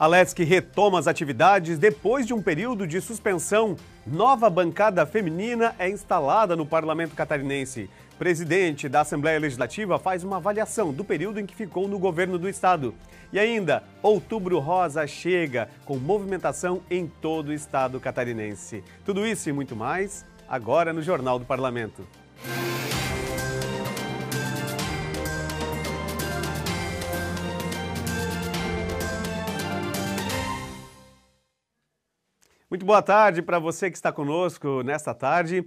A LESC retoma as atividades depois de um período de suspensão. Nova bancada feminina é instalada no parlamento catarinense. Presidente da Assembleia Legislativa faz uma avaliação do período em que ficou no governo do estado. E ainda, Outubro Rosa chega com movimentação em todo o estado catarinense. Tudo isso e muito mais agora no Jornal do Parlamento. Muito boa tarde para você que está conosco nesta tarde.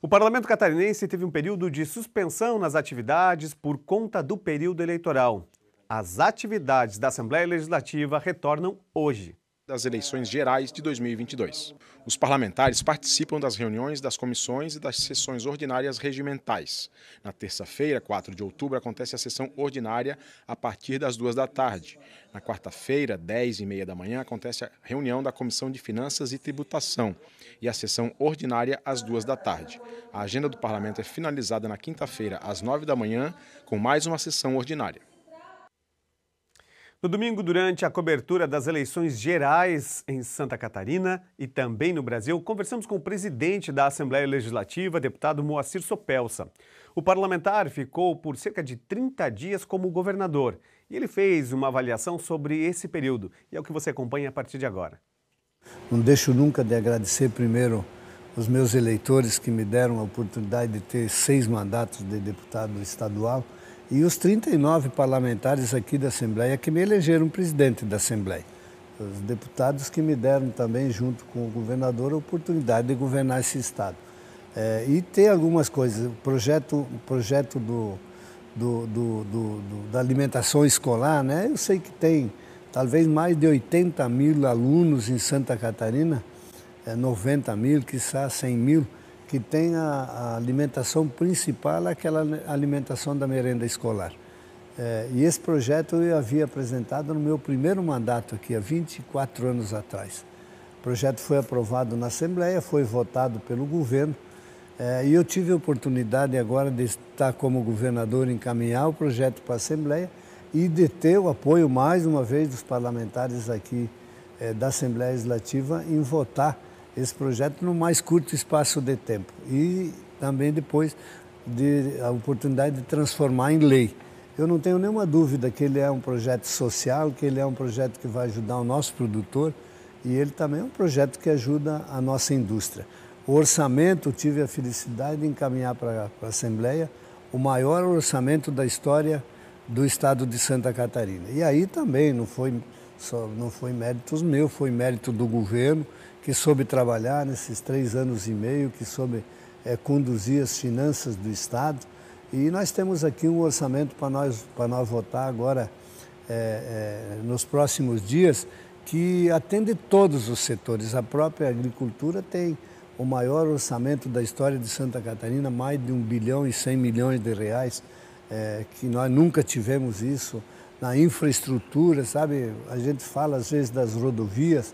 O parlamento catarinense teve um período de suspensão nas atividades por conta do período eleitoral. As atividades da Assembleia Legislativa retornam hoje das eleições gerais de 2022. Os parlamentares participam das reuniões das comissões e das sessões ordinárias regimentais. Na terça-feira, 4 de outubro, acontece a sessão ordinária a partir das duas da tarde. Na quarta-feira, 10 e meia da manhã, acontece a reunião da Comissão de Finanças e Tributação e a sessão ordinária às duas da tarde. A agenda do parlamento é finalizada na quinta-feira, às 9 da manhã, com mais uma sessão ordinária. No domingo, durante a cobertura das eleições gerais em Santa Catarina e também no Brasil, conversamos com o presidente da Assembleia Legislativa, deputado Moacir Sopelsa. O parlamentar ficou por cerca de 30 dias como governador e ele fez uma avaliação sobre esse período. E é o que você acompanha a partir de agora. Não deixo nunca de agradecer primeiro os meus eleitores que me deram a oportunidade de ter seis mandatos de deputado estadual e os 39 parlamentares aqui da Assembleia que me elegeram presidente da Assembleia. Os deputados que me deram também, junto com o governador, a oportunidade de governar esse Estado. É, e tem algumas coisas, o projeto, projeto do, do, do, do, da alimentação escolar, né? eu sei que tem talvez mais de 80 mil alunos em Santa Catarina, é, 90 mil, quiçá 100 mil, que tem a, alimentação principal, é aquela alimentação da merenda escolar. É, e esse projeto eu havia apresentado no meu primeiro mandato aqui, há 24 anos atrás. O projeto foi aprovado na Assembleia, foi votado pelo governo, é, e eu tive a oportunidade agora de estar como governador encaminhar o projeto para a Assembleia e de ter o apoio, mais uma vez, dos parlamentares aqui é, da Assembleia Legislativa em votar esse projeto no mais curto espaço de tempo. E também depois de a oportunidade de transformar em lei. Eu não tenho nenhuma dúvida que ele é um projeto social, que ele é um projeto que vai ajudar o nosso produtor e ele também é um projeto que ajuda a nossa indústria. O orçamento, tive a felicidade de encaminhar para a Assembleia o maior orçamento da história do estado de Santa Catarina. E aí também não foi, só, não foi méritos meu, foi mérito do governo que soube trabalhar nesses três anos e meio, que soube é, conduzir as finanças do Estado. E nós temos aqui um orçamento para nós, para nós votar agora, é, é, nos próximos dias, que atende todos os setores. A própria agricultura tem o maior orçamento da história de Santa Catarina, mais de um bilhão e cem milhões de reais, que nós nunca tivemos isso. Na infraestrutura, sabe? A gente fala às vezes das rodovias,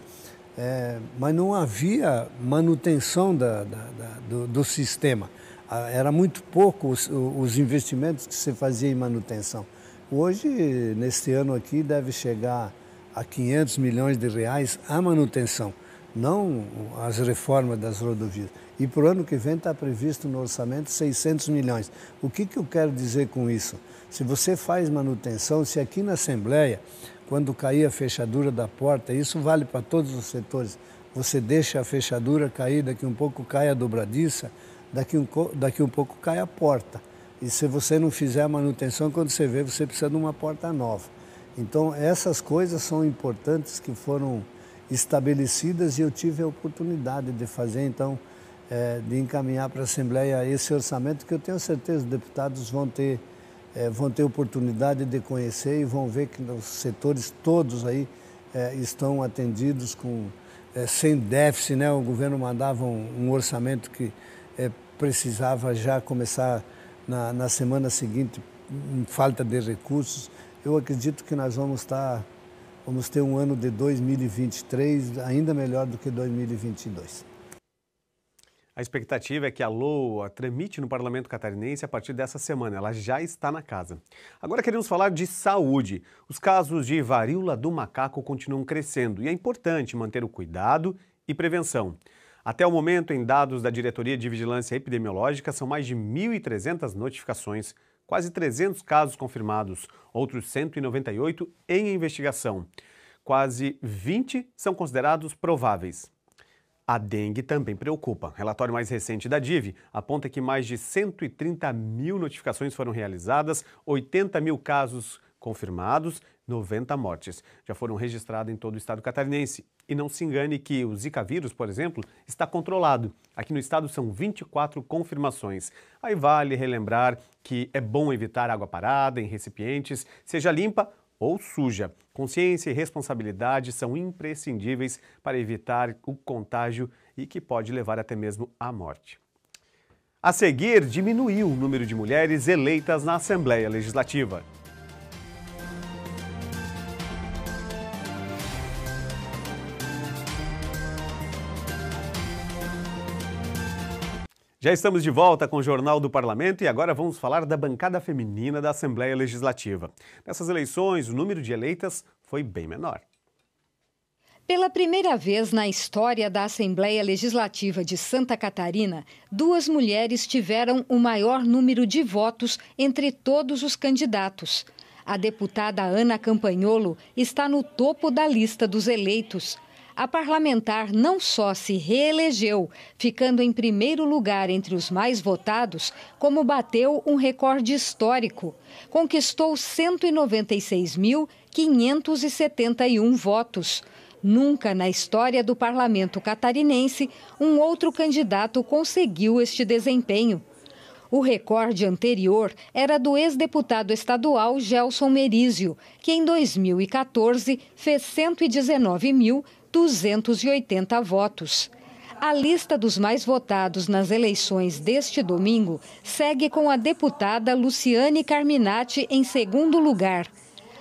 é, mas não havia manutenção da, da, da, do, do, sistema. Ah, era muito pouco os, os investimentos que se fazia em manutenção. Hoje, neste ano aqui, deve chegar a 500 milhões de reais a manutenção não as reformas das rodovias. E para o ano que vem está previsto no orçamento 600 milhões. O que, que eu quero dizer com isso? Se você faz manutenção, se aqui na Assembleia, quando cair a fechadura da porta, isso vale para todos os setores, você deixa a fechadura cair, daqui um pouco cai a dobradiça, daqui um, daqui um pouco cai a porta. E se você não fizer a manutenção, quando você vê, você precisa de uma porta nova. Então, essas coisas são importantes que foram estabelecidas e eu tive a oportunidade de fazer, então, é, de encaminhar para a Assembleia esse orçamento que eu tenho certeza os deputados vão ter, é, vão ter oportunidade de conhecer e vão ver que os setores todos aí é, estão atendidos com, é, sem déficit. Né? O governo mandava um, um orçamento que é, precisava já começar na, na semana seguinte, em falta de recursos. Eu acredito que nós vamos estar Vamos ter um ano de 2023 ainda melhor do que 2022. A expectativa é que a LOA tramite no parlamento catarinense a partir dessa semana. Ela já está na casa. Agora queremos falar de saúde. Os casos de varíola do macaco continuam crescendo e é importante manter o cuidado e prevenção. Até o momento, em dados da Diretoria de Vigilância Epidemiológica, são mais de 1.300 notificações quase 300 casos confirmados, outros 198 em investigação. Quase 20 são considerados prováveis. A dengue também preocupa. Relatório mais recente da DIV aponta que mais de 130 mil notificações foram realizadas, 80 mil casos confirmados, 90 mortes. Já foram registrados em todo o estado catarinense e não se engane que o Zika vírus, por exemplo, está controlado. Aqui no estado são 24 confirmações. Aí vale relembrar que é bom evitar água parada em recipientes, seja limpa ou suja. Consciência e responsabilidade são imprescindíveis para evitar o contágio e que pode levar até mesmo à morte. A seguir, diminuiu o número de mulheres eleitas na Assembleia Legislativa. Já estamos de volta com o Jornal do Parlamento e agora vamos falar da bancada feminina da Assembleia Legislativa. Nessas eleições, o número de eleitas foi bem menor. Pela primeira vez na história da Assembleia Legislativa de Santa Catarina, duas mulheres tiveram o maior número de votos entre todos os candidatos. A deputada Ana Campanholo está no topo da lista dos eleitos a parlamentar não só se reelegeu, ficando em primeiro lugar entre os mais votados, como bateu um recorde histórico. Conquistou 196.571 votos. Nunca na história do parlamento catarinense um outro candidato conseguiu este desempenho. O recorde anterior era do ex-deputado estadual Gelson Merizio, que em 2014 fez 119.000 280 votos. A lista dos mais votados nas eleições deste domingo segue com a deputada Luciane Carminati em segundo lugar.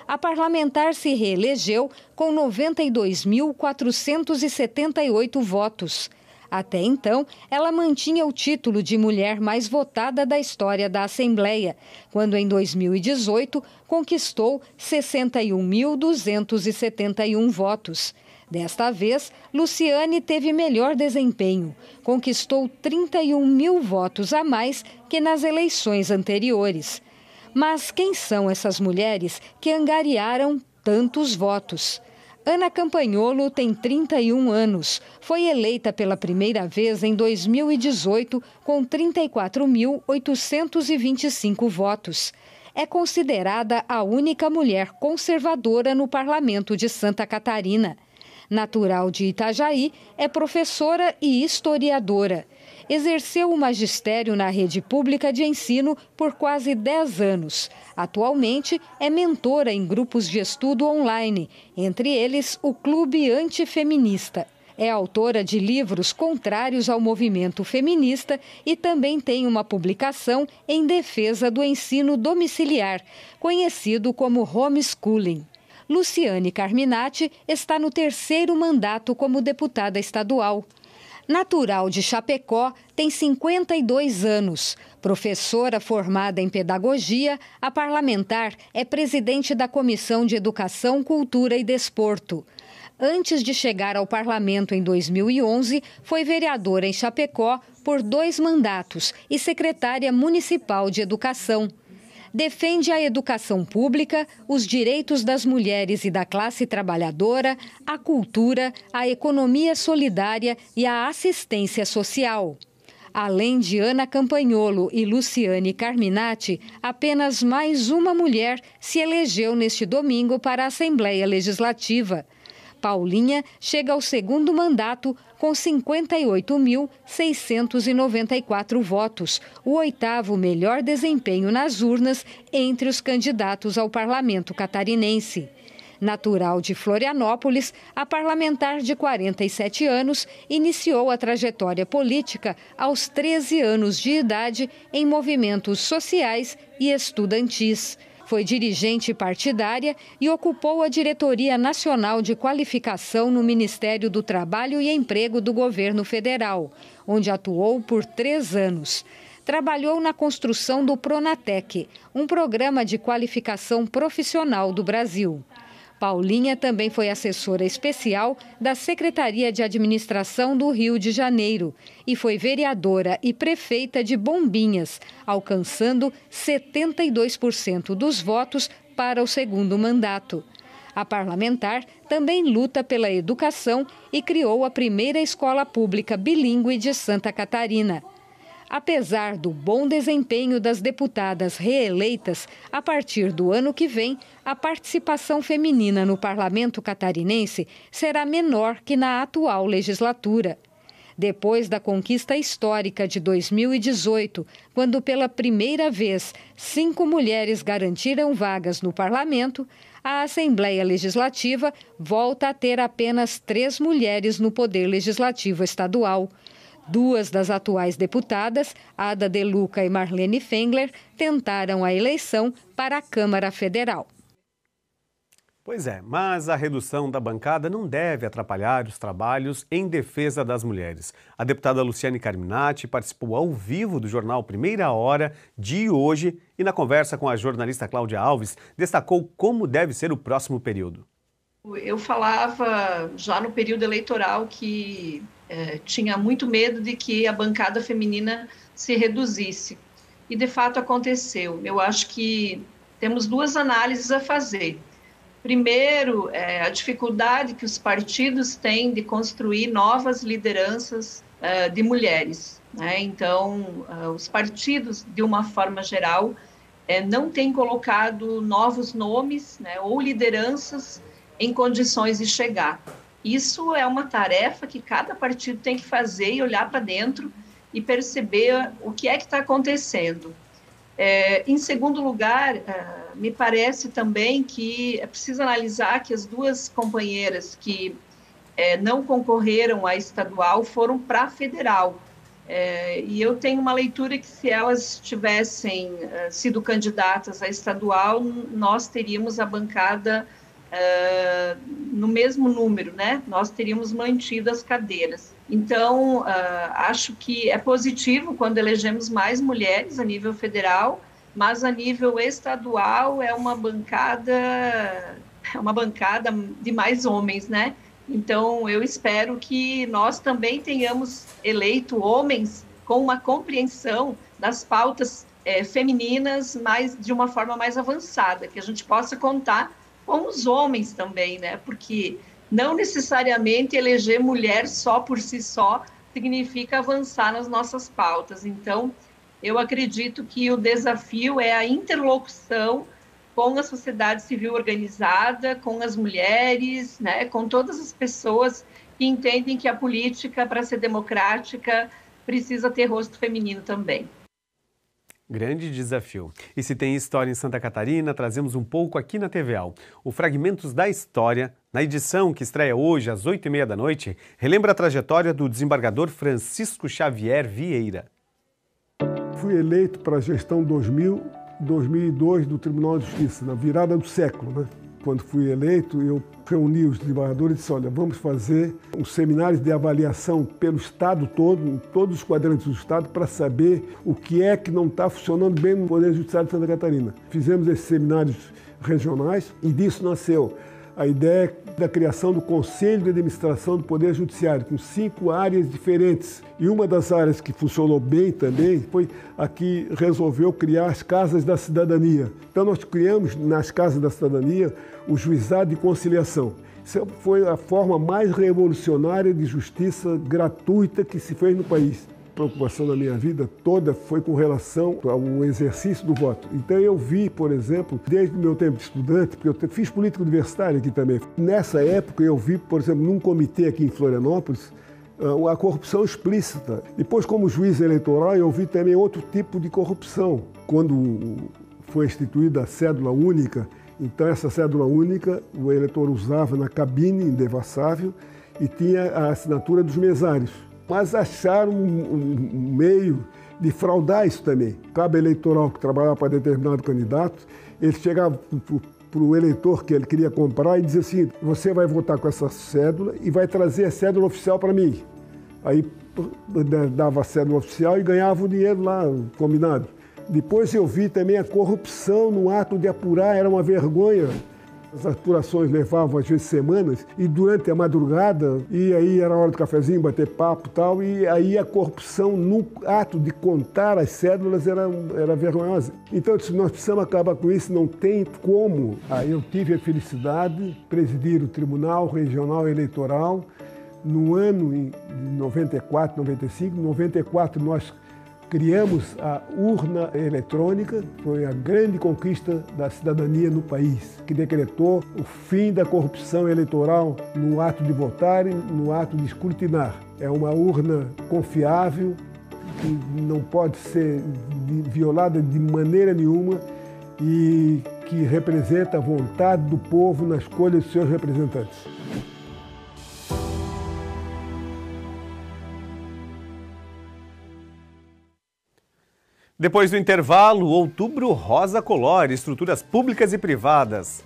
A parlamentar se reelegeu com 92.478 votos. Até então, ela mantinha o título de mulher mais votada da história da Assembleia, quando em 2018 conquistou 61.271 votos. Desta vez, Luciane teve melhor desempenho, conquistou 31 mil votos a mais que nas eleições anteriores. Mas quem são essas mulheres que angariaram tantos votos? Ana Campagnolo tem 31 anos. Foi eleita pela primeira vez em 2018 com 34.825 votos. É considerada a única mulher conservadora no parlamento de Santa Catarina. Natural de Itajaí, é professora e historiadora. Exerceu o magistério na rede pública de ensino por quase 10 anos. Atualmente é mentora em grupos de estudo online, entre eles o Clube Antifeminista. É autora de livros contrários ao movimento feminista e também tem uma publicação em defesa do ensino domiciliar, conhecido como homeschooling. Luciane Carminati está no terceiro mandato como deputada estadual. Natural de Chapecó, tem 52 anos. Professora formada em pedagogia, a parlamentar é presidente da Comissão de Educação, Cultura e Desporto. Antes de chegar ao parlamento em 2011, foi vereadora em Chapecó por dois mandatos e secretária municipal de Educação defende a educação pública, os direitos das mulheres e da classe trabalhadora, a cultura, a economia solidária e a assistência social. Além de Ana Campagnolo e Luciane Carminati, apenas mais uma mulher se elegeu neste domingo para a Assembleia Legislativa. Paulinha chega ao segundo mandato com 58.694 votos, o oitavo melhor desempenho nas urnas entre os candidatos ao parlamento catarinense. Natural de Florianópolis, a parlamentar de 47 anos iniciou a trajetória política aos 13 anos de idade em movimentos sociais e estudantis. Foi dirigente partidária e ocupou a Diretoria Nacional de Qualificação no Ministério do Trabalho e Emprego do Governo Federal, onde atuou por três anos trabalhou na construção do Pronatec, um programa de qualificação profissional do Brasil. Paulinha também foi assessora especial da Secretaria de Administração do Rio de Janeiro e foi vereadora e prefeita de Bombinhas, alcançando 72% dos votos para o segundo mandato. A parlamentar também luta pela educação e criou a primeira escola pública bilíngue de Santa Catarina. Apesar do bom desempenho das deputadas reeleitas, a partir do ano que vem, a participação feminina no parlamento catarinense será menor que na atual legislatura. Depois da conquista histórica de 2018, quando pela primeira vez cinco mulheres garantiram vagas no parlamento, a Assembleia Legislativa volta a ter apenas três mulheres no Poder Legislativo Estadual. Duas das atuais deputadas, Ada De Luca e Marlene Fengler, tentaram a eleição para a Câmara Federal. Pois é, mas a redução da bancada não deve atrapalhar os trabalhos em defesa das mulheres. A deputada Luciane Carminati participou ao vivo do jornal Primeira Hora de hoje e, na conversa com a jornalista Cláudia Alves, destacou como deve ser o próximo período. Eu falava já no período eleitoral que é, tinha muito medo de que a bancada feminina se reduzisse. E de fato aconteceu. Eu acho que temos duas análises a fazer. Primeiro, é, a dificuldade que os partidos têm de construir novas lideranças é, de mulheres. Né? Então, os partidos, de uma forma geral, não têm colocado novos nomes né, ou lideranças em condições de chegar. Isso é uma tarefa que cada partido tem que fazer e olhar para dentro e perceber o que é que está acontecendo. É, em segundo lugar, é, me parece também que é preciso analisar que as duas companheiras que é, não concorreram à estadual foram para a federal. É, e eu tenho uma leitura que se elas tivessem é, sido candidatas à estadual, nós teríamos a bancada uh, no mesmo número, né? Nós teríamos mantido as cadeiras. Então, uh, acho que é positivo quando elegemos mais mulheres a nível federal, mas a nível estadual é uma bancada é uma bancada de mais homens, né? Então, eu espero que nós também tenhamos eleito homens com uma compreensão das pautas é, femininas mais de uma forma mais avançada, que a gente possa contar com os homens também, né? Porque não necessariamente eleger mulher só por si só significa avançar nas nossas pautas. Então, eu acredito que o desafio é a interlocução com a sociedade civil organizada, com as mulheres, né, com todas as pessoas que entendem que a política, para ser democrática, precisa ter rosto feminino também. Grande desafio. E se tem história em Santa Catarina, trazemos um pouco aqui na TVAL. O Fragmentos da História, na edição que estreia hoje às 8h30 da noite, relembra a trajetória do desembargador Francisco Xavier Vieira. Fui eleito para a gestão 2000, 2002 do Tribunal de Justiça, na virada do século, né? quando fui eleito, eu reuni os desembargadores e disse, olha, vamos fazer um seminário de avaliação pelo Estado todo, em todos os quadrantes do Estado, para saber o que é que não está funcionando bem no Poder Judiciário de Santa Catarina. Fizemos esses seminários regionais e disso nasceu a ideia da criação do Conselho de Administração do Poder Judiciário, com cinco áreas diferentes. E uma das áreas que funcionou bem também foi a que resolveu criar as Casas da Cidadania. Então, nós criamos nas Casas da Cidadania o Juizado de Conciliação. Isso foi a forma mais revolucionária de justiça gratuita que se fez no país preocupação da minha vida toda foi com relação ao exercício do voto. Então eu vi, por exemplo, desde o meu tempo de estudante, porque eu fiz política universitária aqui também. Nessa época eu vi, por exemplo, num comitê aqui em Florianópolis, ah, a corrupção explícita. Depois, como juiz eleitoral, eu vi também outro tipo de corrupção. Quando foi instituída a cédula única, então essa cédula única o eleitor usava na cabine indevassável e tinha a assinatura dos mesários mas acharam um, um meio de fraudar isso também. Cabo eleitoral que trabalhava para determinado candidato, ele chegava para o eleitor que ele queria comprar e dizia assim: você vai votar com essa cédula e vai trazer a cédula oficial para mim. Aí né, dava a cédula oficial e ganhava o dinheiro lá combinado. Depois eu vi também a corrupção no ato de apurar, era uma vergonha. As aturações levavam às vezes semanas e durante a madrugada, e aí era hora do cafezinho, bater papo e tal, e aí a corrupção no ato de contar as cédulas era, era vergonhosa. Então eu disse, nós precisamos acabar com isso, não tem como. Aí eu tive a felicidade de presidir o Tribunal Regional Eleitoral no ano de 94, 95. Em 94 nós Criamos a urna eletrônica, foi a grande conquista da cidadania no país, que decretou o fim da corrupção eleitoral no ato de votar e no ato de escrutinar. É uma urna confiável, que não pode ser violada de maneira nenhuma e que representa a vontade do povo na escolha de seus representantes. Depois do intervalo, Outubro Rosa Color, estruturas públicas e privadas.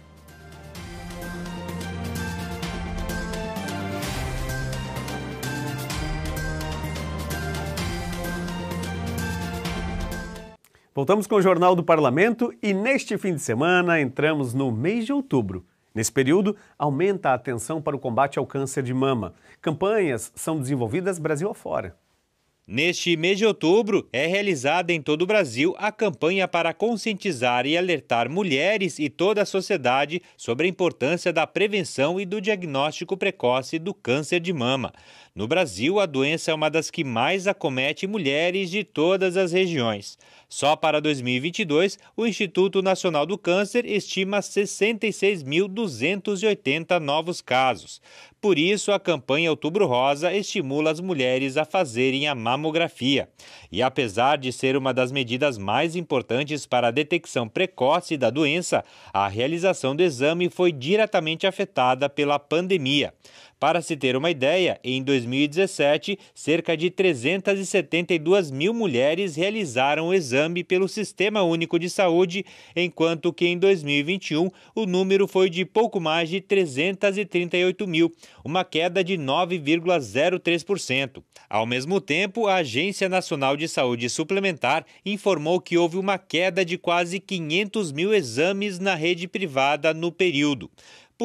Voltamos com o Jornal do Parlamento e neste fim de semana entramos no mês de outubro. Nesse período, aumenta a atenção para o combate ao câncer de mama. Campanhas são desenvolvidas Brasil afora. Neste mês de outubro, é realizada em todo o Brasil a campanha para conscientizar e alertar mulheres e toda a sociedade sobre a importância da prevenção e do diagnóstico precoce do câncer de mama. No Brasil, a doença é uma das que mais acomete mulheres de todas as regiões. Só para 2022, o Instituto Nacional do Câncer estima 66.280 novos casos. Por isso, a campanha Outubro Rosa estimula as mulheres a fazerem a mamografia. E apesar de ser uma das medidas mais importantes para a detecção precoce da doença, a realização do exame foi diretamente afetada pela pandemia. Para se ter uma ideia, em 2017, cerca de 372 mil mulheres realizaram o exame pelo Sistema Único de Saúde, enquanto que em 2021 o número foi de pouco mais de 338 mil, uma queda de 9,03%. Ao mesmo tempo, a Agência Nacional de Saúde Suplementar informou que houve uma queda de quase 500 mil exames na rede privada no período.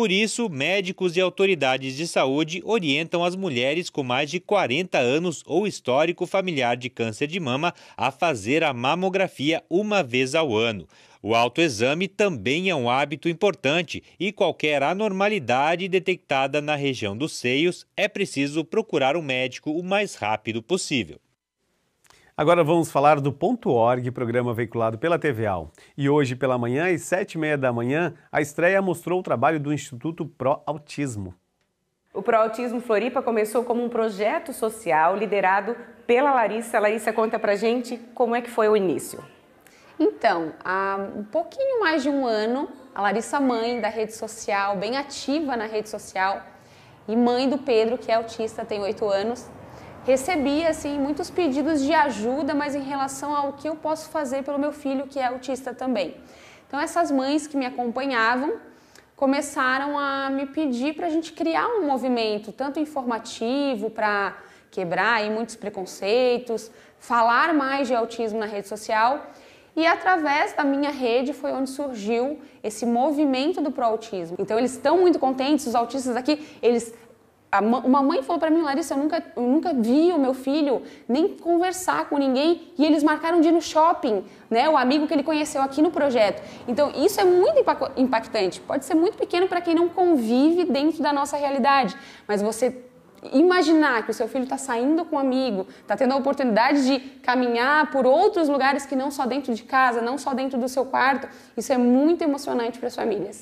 Por isso, médicos e autoridades de saúde orientam as mulheres com mais de 40 anos ou histórico familiar de câncer de mama a fazer a mamografia uma vez ao ano. O autoexame também é um hábito importante e qualquer anormalidade detectada na região dos seios é preciso procurar um médico o mais rápido possível. Agora vamos falar do Ponto .org, programa veiculado pela TVAL. E hoje pela manhã, às sete e meia da manhã, a estreia mostrou o trabalho do Instituto Pro Autismo. O Pro Autismo Floripa começou como um projeto social liderado pela Larissa. Larissa, conta pra gente como é que foi o início. Então, há um pouquinho mais de um ano, a Larissa, mãe da rede social, bem ativa na rede social, e mãe do Pedro, que é autista, tem oito anos, recebi assim muitos pedidos de ajuda, mas em relação ao que eu posso fazer pelo meu filho que é autista também. Então essas mães que me acompanhavam começaram a me pedir para a gente criar um movimento tanto informativo para quebrar aí muitos preconceitos, falar mais de autismo na rede social. E através da minha rede foi onde surgiu esse movimento do Pro Autismo. Então eles estão muito contentes, os autistas aqui, eles uma mãe falou para mim, Larissa, eu nunca, eu nunca vi o meu filho nem conversar com ninguém e eles marcaram de ir no shopping, né? O amigo que ele conheceu aqui no projeto. Então, isso é muito impactante. Pode ser muito pequeno para quem não convive dentro da nossa realidade, mas você imaginar que o seu filho está saindo com um amigo, está tendo a oportunidade de caminhar por outros lugares que não só dentro de casa, não só dentro do seu quarto, isso é muito emocionante para as famílias.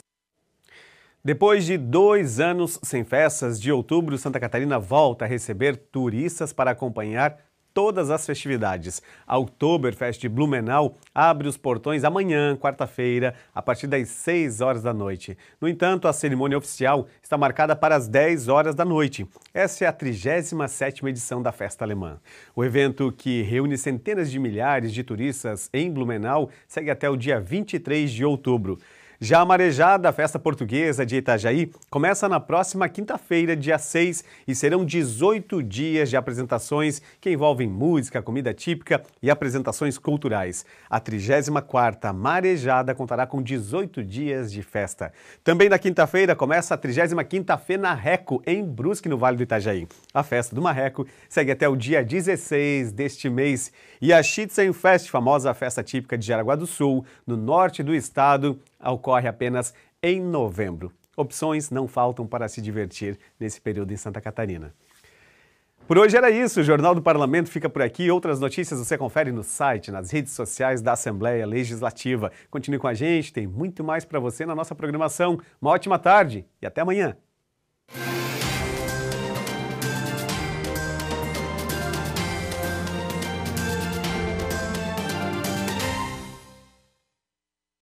Depois de dois anos sem festas, de outubro, Santa Catarina volta a receber turistas para acompanhar todas as festividades. A Oktoberfest de Blumenau abre os portões amanhã, quarta-feira, a partir das 6 horas da noite. No entanto, a cerimônia oficial está marcada para as 10 horas da noite. Essa é a 37ª edição da festa alemã. O evento, que reúne centenas de milhares de turistas em Blumenau, segue até o dia 23 de outubro. Já a Marejada, a festa portuguesa de Itajaí, começa na próxima quinta-feira, dia 6, e serão 18 dias de apresentações que envolvem música, comida típica e apresentações culturais. A 34ª Marejada contará com 18 dias de festa. Também na quinta-feira começa a 35ª Reco em Brusque, no Vale do Itajaí. A festa do Marreco segue até o dia 16 deste mês e a Chitzen Fest, famosa festa típica de Jaraguá do Sul, no norte do estado, ocorre apenas em novembro. Opções não faltam para se divertir nesse período em Santa Catarina. Por hoje era isso. O Jornal do Parlamento fica por aqui. Outras notícias você confere no site, nas redes sociais da Assembleia Legislativa. Continue com a gente, tem muito mais para você na nossa programação. Uma ótima tarde e até amanhã.